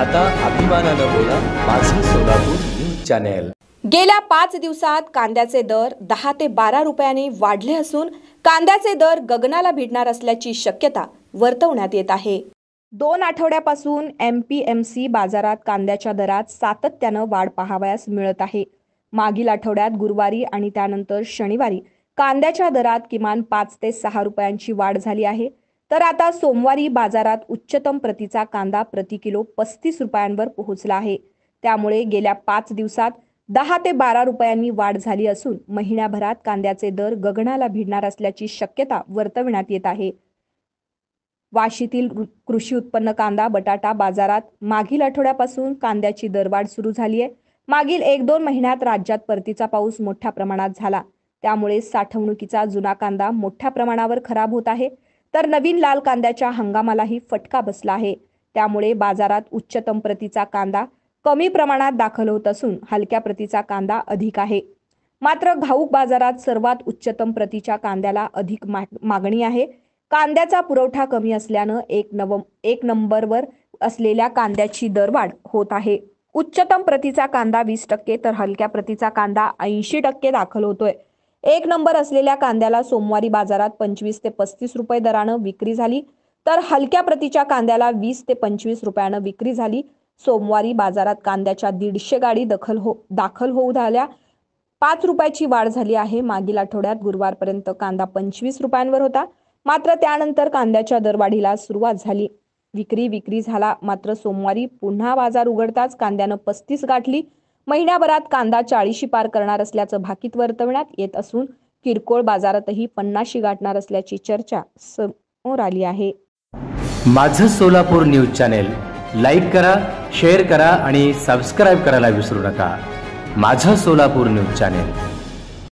आता अभिमानानं बोला माझं सोलापूर न्यूज चॅनेल गेल्या पाच दिवसात कांद्याचे दर दहा ते बारा रुपयांनी वाढले असून कांद्याचे दर गगनाला भिडणार असल्याची शक्यता वर्तवण्यात येत आहे दोन आठवड्यापासून एम पी एम सी बाजारात कांद्याच्या दरात सातत्यानं वाढ पाहावयास मिळत आहे मागील आठवड्यात गुरुवारी आणि त्यानंतर शनिवारी कांद्याच्या दरात किमान पाच ते सहा रुपयांची वाढ झाली आहे तर आता सोमवारी बाजारात उच्चतम प्रतीचा कांदा प्रति किलो पस्तीस रुपयांवर पोहोचला आहे त्यामुळे गेल्या पाच दिवसात दहा ते बारा रुपयांनी वाढ झाली असून महिन्याभरात कांद्याचे दर गगनाला भिडणार असल्याची शक्यता वर्तविण्यात येत आहे वाशीतील कृषी उत्पन्न कांदा बटाटा बाजारात मागील आठवड्यापासून कांद्याची दरवाढ सुरू झाली आहे मागील एक दोन महिन्यात राज्यात परतीचा पाऊस मोठ्या प्रमाणात झाला त्यामुळे साठवणुकीचा जुना कांदा मोठ्या प्रमाणावर खराब होत आहे तर नवीन लाल कांद्याच्या हंगामालाही फटका बसला आहे त्यामुळे बाजारात उच्चतम प्रतीचा कांदा कमी प्रमाणात दाखल होत असून हलक्या प्रतीचा कांदा अधिक आहे मात्र घाऊक बाजारात सर्वात उच्चतम प्रतीच्या कांद्याला अधिक मागणी आहे कांद्याचा पुरवठा कमी असल्यानं एक नव एक नंबरवर असलेल्या कांद्याची दरवाढ होत आहे उच्चतम प्रतीचा कांदा वीस टक्के तर हलक्या प्रतीचा कांदा ऐंशी टक्के दाखल होतोय एक नंबर असलेल्या कांद्याला सोमवारी बाजारात पंचवीस ते पस्तीस रुपये दरानं विक्री झाली तर हलक्या प्रतीच्या कांद्याला वीस ते पंचवीस रुपयानं विक्री झाली सोमवारी बाजारात कांद्याच्या दीडशे गाडी दखल हो दाखल होऊ झाल्या पाच रुपयाची वाढ झाली आहे मागील आठवड्यात गुरुवारपर्यंत कांदा पंचवीस रुपयांवर होता मात्र त्यानंतर कांद्याच्या दरवाढीला सुरुवात झाली विक्री विक्री झाला मात्र सोमवारी पुन्हा बाजार उघडताच कांद्यानं पस्तीस गाठली महिन्याभरात कांदा चाळीशी पार करणार असल्याचं भाकीत वर्तवण्यात येत असून किरकोळ बाजारातही पन्नाशी गाठणार असल्याची चर्चा समोर आली आहे माझं सोलापूर न्यूज चॅनेल लाईक करा शेअर करा आणि सबस्क्राईब करायला विसरू नका माझं सोलापूर न्यूज चॅनेल